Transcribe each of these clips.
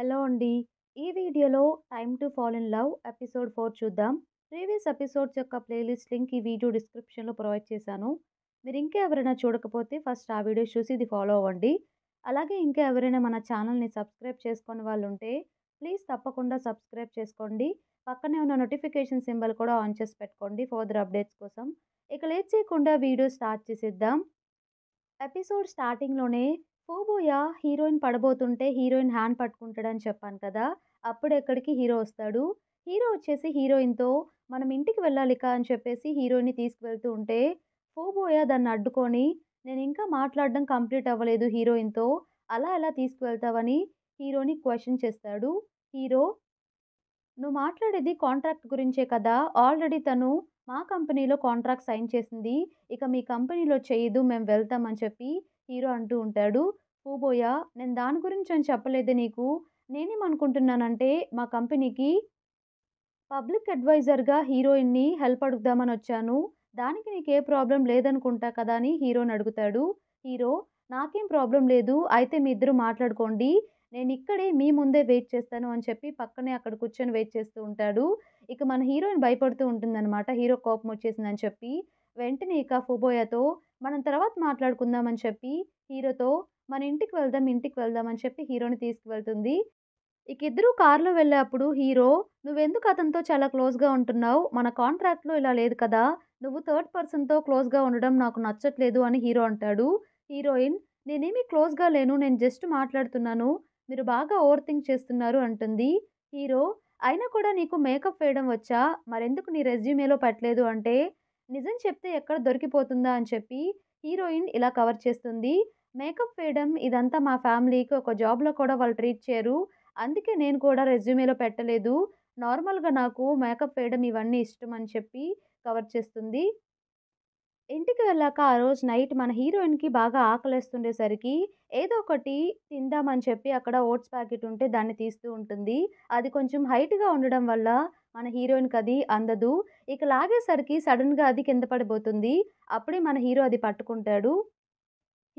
Hello అండి ఈ వీడియోలో time to fall in love episode four చూద్దాం ప్రీవియస్ ఎపిసోడ్స్ యొక్క ప్లేలిస్ట్ లింక్ ఈ వీడియో డిస్క్రిప్షన్లో ప్రొవైడ్ చేశాను మీరు ఇంకా ఎవరైనా చూడకపోతే ఫస్ట్ ఆ వీడియోస్ చూసి ఇది ఫాలో అవ్వండి అలాగే ఇంకా ఎవరైనా మన ఛానల్ని సబ్స్క్రైబ్ చేసుకునే వాళ్ళు ఉంటే ప్లీజ్ తప్పకుండా సబ్స్క్రైబ్ చేసుకోండి పక్కనే ఉన్న నోటిఫికేషన్ సింబల్ కూడా ఆన్ చేసి పెట్టుకోండి ఫర్దర్ అప్డేట్స్ కోసం ఇక లేట్ చేయకుండా వీడియో స్టార్ట్ చేసేద్దాం ఎపిసోడ్ స్టార్టింగ్లోనే పోబోయా హీరోయిన్ పడబోతుంటే హీరోయిన్ హ్యాండ్ పట్టుకుంటాడని చెప్పాను కదా అప్పుడు ఎక్కడికి హీరో వస్తాడు హీరో వచ్చేసి హీరోయిన్తో మనం ఇంటికి కా అని చెప్పేసి హీరోయిన్ని తీసుకువెళ్తూ ఉంటే పోబోయా దాన్ని అడ్డుకొని నేను ఇంకా మాట్లాడడం కంప్లీట్ అవ్వలేదు హీరోయిన్తో అలా ఎలా తీసుకువెళ్తావని హీరోని క్వశ్చన్ చేస్తాడు హీరో నువ్వు మాట్లాడేది కాంట్రాక్ట్ గురించే కదా ఆల్రెడీ తను మా కంపెనీలో కాంట్రాక్ట్ సైన్ చేసింది ఇక మీ కంపెనీలో చేయదు మేము వెళ్తామని చెప్పి హీరో అంటూ ఉంటాడు పోబోయా నేను దాని గురించి అని చెప్పలేదు నీకు నేనేమనుకుంటున్నానంటే మా కంపెనీకి పబ్లిక్ అడ్వైజర్గా హీరోయిన్ని హెల్ప్ అడుగుదామని వచ్చాను దానికి నీకు ఏ ప్రాబ్లం లేదనుకుంటా కదా అని హీరోని అడుగుతాడు హీరో నాకేం ప్రాబ్లం లేదు అయితే మీ ఇద్దరు మాట్లాడుకోండి నేను ఇక్కడే మీ ముందే వెయిట్ చేస్తాను అని చెప్పి పక్కనే అక్కడ కూర్చొని వెయిట్ చేస్తూ ఉంటాడు ఇక మన హీరోయిన్ భయపడుతూ ఉంటుందన్నమాట హీరో కోపం వచ్చేసిందని చెప్పి వెంటనే ఇక ఫుబోయాతో మనం తర్వాత మాట్లాడుకుందామని చెప్పి హీరోతో మన ఇంటికి వెళ్దాం ఇంటికి వెళ్దాం అని చెప్పి హీరోని తీసుకువెళ్తుంది ఇక ఇద్దరు కారులో వెళ్ళేటప్పుడు హీరో నువ్వెందుకు అతనితో చాలా క్లోజ్గా ఉంటున్నావు మన కాంట్రాక్ట్లో ఇలా లేదు కదా నువ్వు థర్డ్ పర్సన్తో క్లోజ్గా ఉండడం నాకు నచ్చట్లేదు అని హీరో అంటాడు హీరోయిన్ నేనేమి క్లోజ్గా లేను నేను జస్ట్ మాట్లాడుతున్నాను మీరు బాగా ఓవర్ థింక్ చేస్తున్నారు అంటుంది హీరో అయినా కూడా నీకు మేకప్ వేయడం వచ్చా మరెందుకు నీ రెజ్యూమేలో పెట్టలేదు అంటే నిజం చెప్తే ఎక్కడ దొరికిపోతుందా అని చెప్పి హీరోయిన్ ఇలా కవర్ చేస్తుంది మేకప్ వేయడం ఇదంతా మా ఫ్యామిలీకి ఒక జాబ్లో కూడా వాళ్ళు ట్రీట్ చేయరు అందుకే నేను కూడా రెజ్యూమేలో పెట్టలేదు నార్మల్గా నాకు మేకప్ వేయడం ఇవన్నీ ఇష్టం అని చెప్పి కవర్ చేస్తుంది ఇంటికి వెళ్ళాక ఆ రోజు నైట్ మన హీరోయిన్కి బాగా ఆకలిస్తుండేసరికి ఏదో ఒకటి తిందామని చెప్పి అక్కడ ఓట్స్ ప్యాకెట్ ఉంటే దాన్ని తీస్తూ ఉంటుంది అది కొంచెం హైట్గా ఉండడం వల్ల మన హీరోయిన్కి అది అందదు ఇక లాగేసరికి సడన్గా అది కింద పడిపోతుంది అప్పుడే మన హీరో అది పట్టుకుంటాడు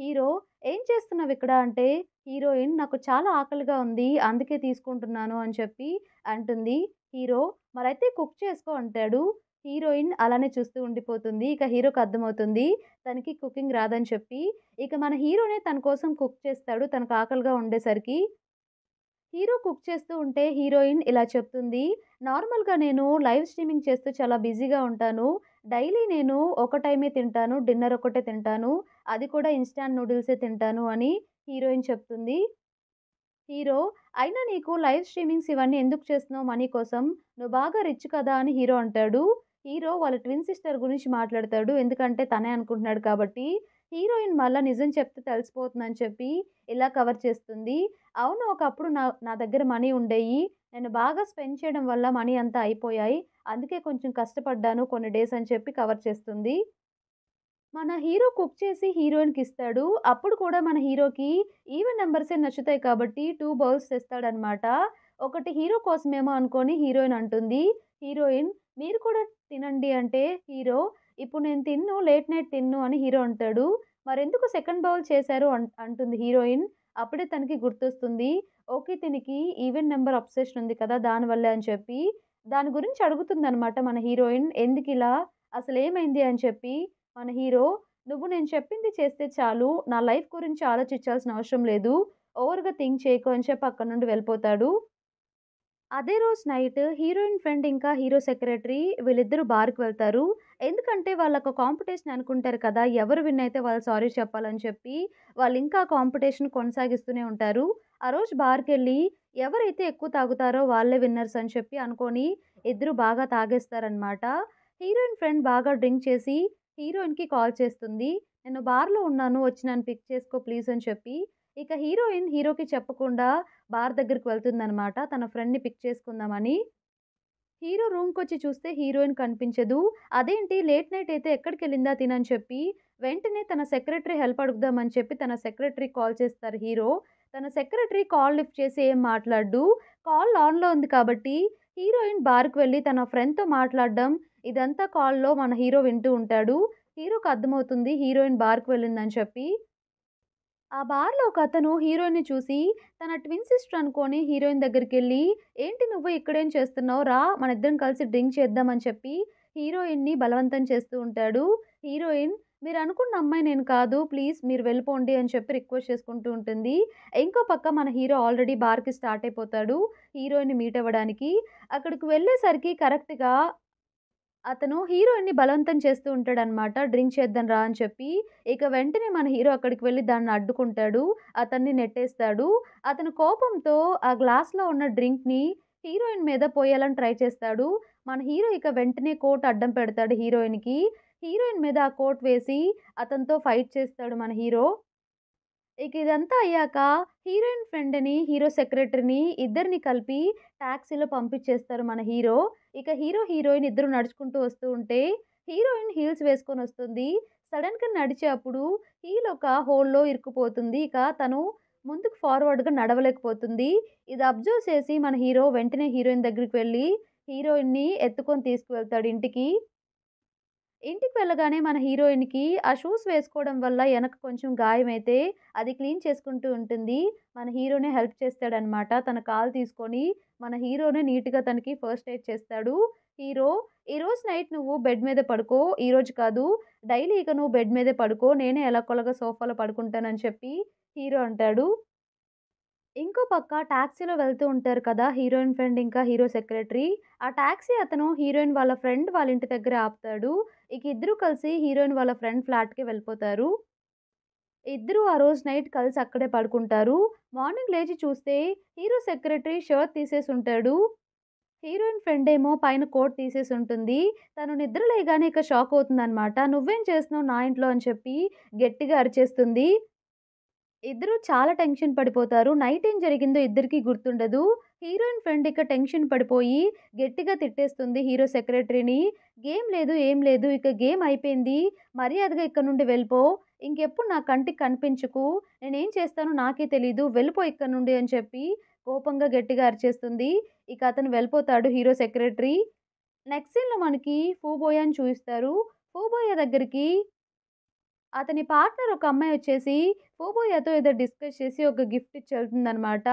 హీరో ఏం చేస్తున్నావు ఇక్కడ అంటే హీరోయిన్ నాకు చాలా ఆకలిగా ఉంది అందుకే తీసుకుంటున్నాను అని చెప్పి అంటుంది హీరో మరైతే కుక్ చేసుకో అంటాడు హీరోయిన్ అలానే చూస్తూ ఉండిపోతుంది ఇక హీరోకి అర్థమవుతుంది తనకి కుకింగ్ రాదని చెప్పి ఇక మన హీరోనే తన కోసం కుక్ చేస్తాడు తనకు ఆకలిగా ఉండేసరికి హీరో కుక్ చేస్తూ ఉంటే హీరోయిన్ ఇలా చెప్తుంది నార్మల్గా నేను లైవ్ స్ట్రీమింగ్ చేస్తూ చాలా బిజీగా ఉంటాను డైలీ నేను ఒక టైమే తింటాను డిన్నర్ ఒకటే తింటాను అది కూడా ఇన్స్టాంట్ నూడిల్సే తింటాను అని హీరోయిన్ చెప్తుంది హీరో అయినా నీకు లైవ్ స్ట్రీమింగ్స్ ఇవన్నీ ఎందుకు చేస్తున్నావు మనీ కోసం నువ్వు బాగా రిచ్ కదా అని హీరో అంటాడు హీరో వాళ్ళ ట్విన్ సిస్టర్ గురించి మాట్లాడతాడు ఎందుకంటే తనే అనుకుంటున్నాడు కాబట్టి హీరోయిన్ మళ్ళీ నిజం చెప్తే తెలిసిపోతుందని చెప్పి ఇలా కవర్ చేస్తుంది అవును ఒకప్పుడు నా నా దగ్గర మనీ ఉండేవి నేను బాగా స్పెండ్ చేయడం వల్ల మనీ అంతా అయిపోయాయి అందుకే కొంచెం కష్టపడ్డాను కొన్ని డేస్ అని చెప్పి కవర్ చేస్తుంది మన హీరో కుక్ చేసి హీరోయిన్కి ఇస్తాడు అప్పుడు కూడా మన హీరోకి ఈవెన్ నెంబర్సే నచ్చుతాయి కాబట్టి టూ బౌల్స్ తెస్తాడనమాట ఒకటి హీరో కోసమేమో అనుకొని హీరోయిన్ అంటుంది హీరోయిన్ మీరు కూడా తినండి అంటే హీరో ఇప్పుడు నేను తిన్ను లేట్ నైట్ తిన్ను అని హీరో అంటాడు మరెందుకు సెకండ్ బౌల్ చేశారు అంటుంది హీరోయిన్ అప్పుడే తనకి గుర్తొస్తుంది ఓకే తినికి ఈవెన్ నెంబర్ అప్సెషన్ ఉంది కదా దానివల్లే అని చెప్పి దాని గురించి అడుగుతుందనమాట మన హీరోయిన్ ఎందుకు ఇలా అసలు ఏమైంది అని చెప్పి మన హీరో నువ్వు నేను చెప్పింది చేస్తే చాలు నా లైఫ్ గురించి ఆలోచించాల్సిన అవసరం లేదు ఓవర్గా థింక్ చేయకు అని చెప్పి అక్కడ నుండి వెళ్ళిపోతాడు అదే రోజు నైట్ హీరోయిన్ ఫ్రెండ్ ఇంకా హీరో సెక్రటరీ వీళ్ళిద్దరూ బార్కి వెళ్తారు ఎందుకంటే వాళ్ళ ఒక కాంపిటీషన్ అనుకుంటారు కదా ఎవరు విన్ అయితే వాళ్ళు సారీ చెప్పాలని చెప్పి వాళ్ళు ఇంకా కాంపిటీషన్ కొనసాగిస్తూనే ఉంటారు ఆ రోజు బార్కి వెళ్ళి ఎవరైతే ఎక్కువ తాగుతారో వాళ్ళే విన్నర్స్ అని చెప్పి అనుకొని ఇద్దరు బాగా తాగేస్తారనమాట హీరోయిన్ ఫ్రెండ్ బాగా డ్రింక్ చేసి హీరోయిన్కి కాల్ చేస్తుంది నేను బార్లో ఉన్నాను వచ్చి నన్ను పిక్ చేసుకో ప్లీజ్ అని చెప్పి ఇక హీరోయిన్ హీరోకి చెప్పకుండా బార్ దగ్గరికి వెళ్తుందనమాట తన ఫ్రెండ్ని పిక్ చేసుకుందామని హీరో రూమ్కి వచ్చి చూస్తే హీరోయిన్ కనిపించదు అదేంటి లేట్ నైట్ అయితే ఎక్కడికి వెళ్ళిందా తినని చెప్పి వెంటనే తన సెక్రటరీ హెల్ప్ అడుగుదామని చెప్పి తన సెక్రటరీ కాల్ చేస్తారు హీరో తన సెక్రటరీ కాల్ లిఫ్ట్ చేసి ఏం మాట్లాడు కాల్ ఆన్లో ఉంది కాబట్టి హీరోయిన్ బార్కు వెళ్ళి తన ఫ్రెండ్తో మాట్లాడడం ఇదంతా కాల్లో మన హీరో వింటూ ఉంటాడు హీరోకి అర్థమవుతుంది హీరోయిన్ బార్కు వెళ్ళిందని చెప్పి ఆ బార్లో ఒక అతను హీరోయిన్ని చూసి తన ట్విన్ సిస్టర్ అనుకొని హీరోయిన్ దగ్గరికి వెళ్ళి ఏంటి నువ్వు ఇక్కడేం చేస్తున్నావు రా మన ఇద్దరం కలిసి డ్రింక్ చేద్దామని చెప్పి హీరోయిన్ని బలవంతం చేస్తూ ఉంటాడు హీరోయిన్ మీరు అనుకున్న అమ్మాయి నేను కాదు ప్లీజ్ మీరు వెళ్ళిపోండి అని చెప్పి రిక్వెస్ట్ చేసుకుంటూ ఉంటుంది ఇంకో పక్క మన హీరో ఆల్రెడీ బార్కి స్టార్ట్ అయిపోతాడు హీరోయిన్ మీట్ అవ్వడానికి అక్కడికి వెళ్ళేసరికి కరెక్ట్గా అతను హీరోయిన్‌ని బలవంతం చేస్తూ ఉంటాడనమాట. డ్రింక్ చేద్దాం రా అని చెప్పి. ఇక వెంటనే మన హీరో అక్కడికి వెళ్ళి దాన్ని అడ్డుకుంటాడు. అతన్ని నెట్టేస్తాడు. అతను కోపంతో ఆ గ్లాస్‌లో ఉన్న డ్రింక్‌ని హీరోయిన్ మీద పోయాలని ట్రై చేస్తాడు. మన హీరో ఇక వెంటనే కోట్ అడ్డం పెడతాడు హీరోయిన్‌కి. హీరోయిన్ మీద ఆ కోట్ వేసి అతనితో ఫైట్ చేస్తాడు మన హీరో. ఇక ఇదంతా అయ్యాక హీరోయిన్ ఫ్రెండ్ని హీరో సెక్రటరీని ఇద్దరిని కలిపి ట్యాక్సీలో పంపించేస్తారు మన హీరో ఇక హీరో హీరోయిన్ ఇద్దరు నడుచుకుంటూ వస్తూ ఉంటే హీరోయిన్ హీల్స్ వేసుకొని వస్తుంది సడన్గా నడిచేటప్పుడు హీల్ ఒక హోల్లో ఇరుక్కుపోతుంది ఇక తను ముందుకు ఫార్వర్డ్గా నడవలేకపోతుంది ఇది అబ్జర్వ్ చేసి మన హీరో వెంటనే హీరోయిన్ దగ్గరికి వెళ్ళి హీరోయిన్ని ఎత్తుకొని తీసుకువెళ్తాడు ఇంటికి ఇంటికి వెళ్ళగానే మన హీరోయిన్కి ఆ షూస్ వేసుకోవడం వల్ల వెనక కొంచెం గాయమైతే అది క్లీన్ చేసుకుంటూ ఉంటుంది మన హీరోనే హెల్ప్ చేస్తాడనమాట తన కాలు తీసుకొని మన హీరోనే నీట్గా తనకి ఫస్ట్ ఎయిడ్ చేస్తాడు హీరో ఈరోజు నైట్ నువ్వు బెడ్ మీద పడుకో ఈరోజు కాదు డైలీ ఇక నువ్వు బెడ్ మీదే పడుకో నేనే కొలగా సోఫాలో పడుకుంటానని చెప్పి హీరో అంటాడు ఇంకో పక్క ట్యాక్సీలో వెళ్తూ ఉంటారు కదా హీరోయిన్ ఫ్రెండ్ ఇంకా హీరో సెక్రటరీ ఆ ట్యాక్సీ అతను హీరోయిన్ వాళ్ళ ఫ్రెండ్ వాళ్ళ ఇంటి దగ్గర ఆపుతాడు ఇక ఇద్దరు కలిసి హీరోయిన్ వాళ్ళ ఫ్రెండ్ ఫ్లాట్కి వెళ్ళిపోతారు ఇద్దరు ఆ రోజు నైట్ కలిసి అక్కడే పడుకుంటారు మార్నింగ్ లేచి చూస్తే హీరో సెక్రటరీ షర్ట్ తీసేసి ఉంటాడు హీరోయిన్ ఫ్రెండ్ ఏమో పైన కోట్ తీసేసి ఉంటుంది తను నిద్ర లేగానే ఇక షాక్ అవుతుంది అనమాట నువ్వేం చేస్తున్నావు నా ఇంట్లో అని చెప్పి గట్టిగా అరిచేస్తుంది ఇద్దరు చాలా టెన్షన్ పడిపోతారు నైట్ ఏం జరిగిందో ఇద్దరికీ గుర్తుండదు హీరోయిన్ ఫ్రెండ్ ఇక టెన్షన్ పడిపోయి గట్టిగా తిట్టేస్తుంది హీరో సెక్రటరీని గేమ్ లేదు ఏం లేదు ఇక గేమ్ అయిపోయింది మర్యాదగా ఇక్కడ నుండి వెళ్ళిపో ఇంకెప్పుడు నా కంటికి కనిపించకు నేనేం చేస్తానో నాకే తెలీదు వెళ్ళిపో ఇక్కడ నుండి అని చెప్పి కోపంగా గట్టిగా అరిచేస్తుంది ఇక అతను వెళ్ళిపోతాడు హీరో సెక్రటరీ నెక్స్ట్ సీన్లో మనకి ఫూబోయ్ అని చూపిస్తారు ఫూబోయ దగ్గరికి అతని పార్ట్నర్ ఒక అమ్మాయి వచ్చేసి పోబోయాతో ఏదో డిస్కస్ చేసి ఒక గిఫ్ట్ ఇచ్చి వెళ్తుందనమాట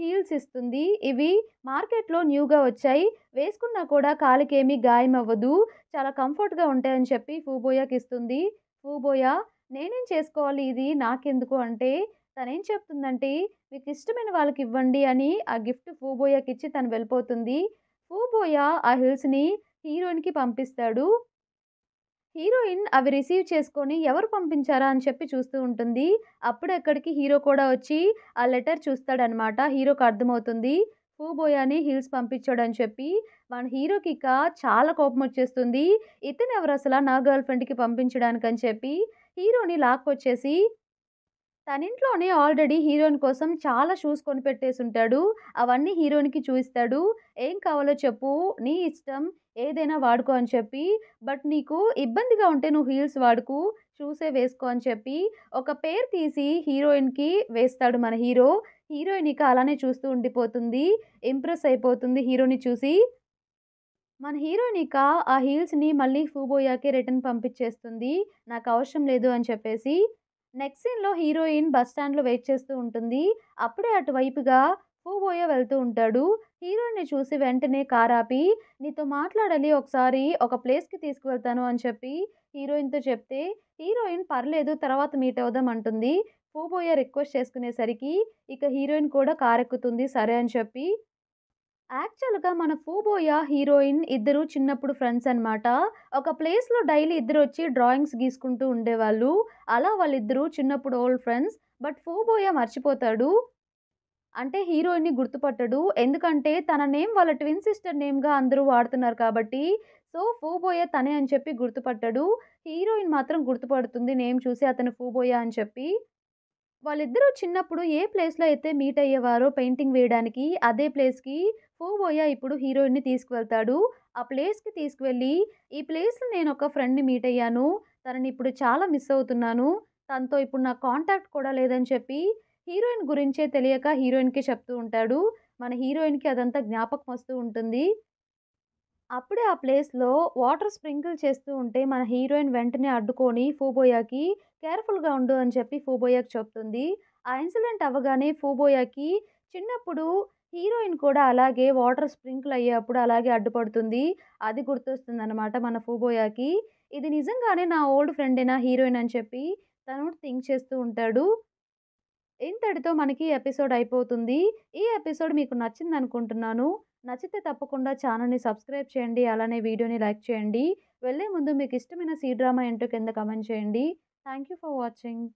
హీల్స్ ఇస్తుంది ఇవి మార్కెట్లో న్యూగా వచ్చాయి వేసుకున్నా కూడా కాలికేమీ గాయం అవ్వదు చాలా కంఫర్ట్గా ఉంటాయని చెప్పి ఫూబోయాకి ఇస్తుంది ఫూబోయా నేనేం చేసుకోవాలి ఇది నాకెందుకు అంటే తనేం చెప్తుందంటే మీకు ఇష్టమైన వాళ్ళకి ఇవ్వండి అని ఆ గిఫ్ట్ ఫూబోయాకి ఇచ్చి తను వెళ్ళిపోతుంది ఫూబోయా ఆ హిల్స్ని హీరోయిన్కి పంపిస్తాడు హీరోయిన్ అవి రిసీవ్ చేసుకొని ఎవరు పంపించారా అని చెప్పి చూస్తూ ఉంటుంది ఎక్కడికి హీరో కూడా వచ్చి ఆ లెటర్ చూస్తాడనమాట హీరోకి అర్థమవుతుంది పూబోయాని హీల్స్ పంపించాడని చెప్పి మన హీరోకి ఇక చాలా కోపం వచ్చేస్తుంది ఇతను ఎవరు అసలు నా గర్ల్ ఫ్రెండ్కి పంపించడానికి అని చెప్పి హీరోని లాక్కొచ్చేసి తన ఇంట్లోనే ఆల్రెడీ హీరోయిన్ కోసం చాలా షూస్ కొనిపెట్టేసి ఉంటాడు అవన్నీ హీరోయిన్కి చూపిస్తాడు ఏం కావాలో చెప్పు నీ ఇష్టం ఏదైనా వాడుకో అని చెప్పి బట్ నీకు ఇబ్బందిగా ఉంటే నువ్వు హీల్స్ వాడుకు షూసే వేసుకో అని చెప్పి ఒక పేరు తీసి హీరోయిన్కి వేస్తాడు మన హీరో హీరోయిన్ ఇక అలానే చూస్తూ ఉండిపోతుంది ఇంప్రెస్ అయిపోతుంది హీరోని చూసి మన హీరోయిన్ ఇక ఆ హీల్స్ని మళ్ళీ ఫూబోయాకే రిటర్న్ పంపించేస్తుంది నాకు అవసరం లేదు అని చెప్పేసి నెక్స్ట్ సీన్లో హీరోయిన్ బస్ స్టాండ్లో వెయిట్ చేస్తూ ఉంటుంది అప్పుడే అటువైపుగా పూబోయ వెళ్తూ ఉంటాడు హీరోయిన్ చూసి వెంటనే కారాపి ఆపి నీతో మాట్లాడాలి ఒకసారి ఒక ప్లేస్కి తీసుకువెళ్తాను అని చెప్పి హీరోయిన్తో చెప్తే హీరోయిన్ పర్లేదు తర్వాత మీట్ అవుదాం అంటుంది పూబోయ రిక్వెస్ట్ చేసుకునేసరికి ఇక హీరోయిన్ కూడా కారెక్కుతుంది సరే అని చెప్పి యాక్చువల్గా మన ఫూబోయ హీరోయిన్ ఇద్దరు చిన్నప్పుడు ఫ్రెండ్స్ అనమాట ఒక ప్లేస్లో డైలీ ఇద్దరు వచ్చి డ్రాయింగ్స్ గీసుకుంటూ ఉండేవాళ్ళు అలా వాళ్ళిద్దరూ చిన్నప్పుడు ఓల్డ్ ఫ్రెండ్స్ బట్ ఫూబోయ మర్చిపోతాడు అంటే హీరోయిన్ని గుర్తుపట్టడు ఎందుకంటే తన నేమ్ వాళ్ళ ట్విన్ సిస్టర్ నేమ్గా అందరూ వాడుతున్నారు కాబట్టి సో ఫూబోయ తనే అని చెప్పి గుర్తుపట్టడు హీరోయిన్ మాత్రం గుర్తుపడుతుంది నేమ్ చూసి అతను ఫూబోయ అని చెప్పి వాళ్ళిద్దరూ చిన్నప్పుడు ఏ ప్లేస్లో అయితే మీట్ అయ్యేవారో పెయింటింగ్ వేయడానికి అదే ప్లేస్కి ఫోబోయా ఇప్పుడు హీరోయిన్ని తీసుకువెళ్తాడు ఆ ప్లేస్కి తీసుకువెళ్ళి ఈ ప్లేస్లో నేను ఒక ఫ్రెండ్ని మీట్ అయ్యాను తనని ఇప్పుడు చాలా మిస్ అవుతున్నాను తనతో ఇప్పుడు నా కాంటాక్ట్ కూడా లేదని చెప్పి హీరోయిన్ గురించే తెలియక హీరోయిన్కి చెప్తూ ఉంటాడు మన హీరోయిన్కి అదంతా జ్ఞాపకం వస్తూ ఉంటుంది అప్పుడే ఆ ప్లేస్‌లో వాటర్ స్ప్రింకిల్ చేస్తూ ఉంటే, మన హీరోయిన్ వెంటనే అడ్డుకొని ఫూబోయాకి కేర్‌ఫుల్‌గా ఉండు అని చెప్పి ఫూబోయాకి చెప్తుంది. ఆ ఇన్సిడెంట్ అవ్వగానే ఫూబోయాకి చిన్నప్పుడు హీరోయిన్ కూడా అలాగే వాటర్ స్ప్రింకిల్ అయ్యేప్పుడు అలాగే అడ్డుపడుతుంది. అది గుర్తొస్తుందనమాట మన ఫూబోయాకి. ఇది నిజంగానే నా ఓల్డ్ ఫ్రెండేనా హీరోయిన్ అని చెప్పి తను థింక్ చేస్తూ ఉంటాడు. ఇంతటితో మనకి ఎపిసోడ్ అయిపోతుంది. ఈ ఎపిసోడ్ మీకు నచ్చింది అనుకుంటున్నాను నచ్చితే తప్పకుండా ఛానల్ని సబ్స్క్రైబ్ చేయండి అలానే వీడియోని లైక్ చేయండి వెళ్ళే ముందు మీకు ఇష్టమైన సీ డ్రామా ఏంటో కింద కమెంట్ చేయండి థ్యాంక్ యూ ఫర్ వాచింగ్